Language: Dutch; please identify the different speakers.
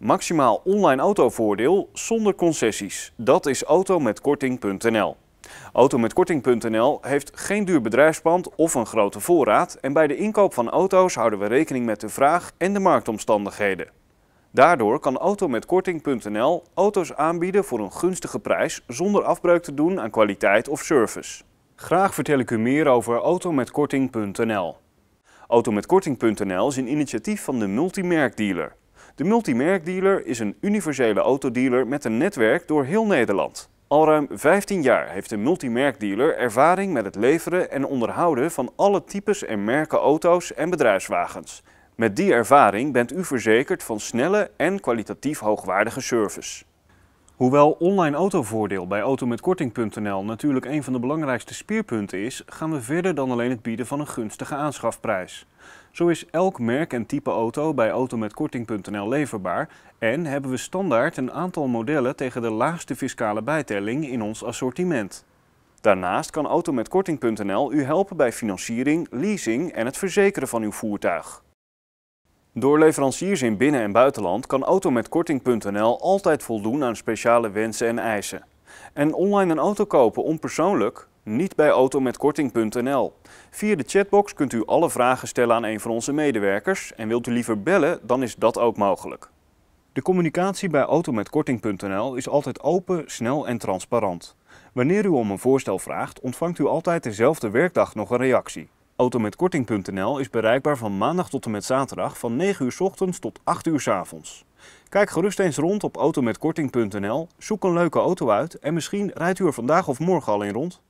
Speaker 1: Maximaal online autovoordeel zonder concessies. Dat is autometkorting.nl. Autometkorting.nl heeft geen duur bedrijfspand of een grote voorraad en bij de inkoop van auto's houden we rekening met de vraag en de marktomstandigheden. Daardoor kan autometkorting.nl auto's aanbieden voor een gunstige prijs zonder afbreuk te doen aan kwaliteit of service. Graag vertel ik u meer over autometkorting.nl. Autometkorting.nl is een initiatief van de multimerkdealer. De multimerkdealer is een universele autodealer met een netwerk door heel Nederland. Al ruim 15 jaar heeft de multimerkdealer ervaring met het leveren en onderhouden van alle types en merken auto's en bedrijfswagens. Met die ervaring bent u verzekerd van snelle en kwalitatief hoogwaardige service. Hoewel online autovoordeel bij autometkorting.nl natuurlijk een van de belangrijkste speerpunten is, gaan we verder dan alleen het bieden van een gunstige aanschafprijs. Zo is elk merk en type auto bij autometkorting.nl leverbaar en hebben we standaard een aantal modellen tegen de laagste fiscale bijtelling in ons assortiment. Daarnaast kan autometkorting.nl u helpen bij financiering, leasing en het verzekeren van uw voertuig. Door leveranciers in binnen- en buitenland kan autometkorting.nl altijd voldoen aan speciale wensen en eisen. En online een auto kopen onpersoonlijk? Niet bij autometkorting.nl. Via de chatbox kunt u alle vragen stellen aan een van onze medewerkers en wilt u liever bellen, dan is dat ook mogelijk. De communicatie bij autometkorting.nl is altijd open, snel en transparant. Wanneer u om een voorstel vraagt, ontvangt u altijd dezelfde werkdag nog een reactie. Autometkorting.nl is bereikbaar van maandag tot en met zaterdag van 9 uur s ochtends tot 8 uur s avonds. Kijk gerust eens rond op autometkorting.nl, zoek een leuke auto uit en misschien rijdt u er vandaag of morgen al in rond.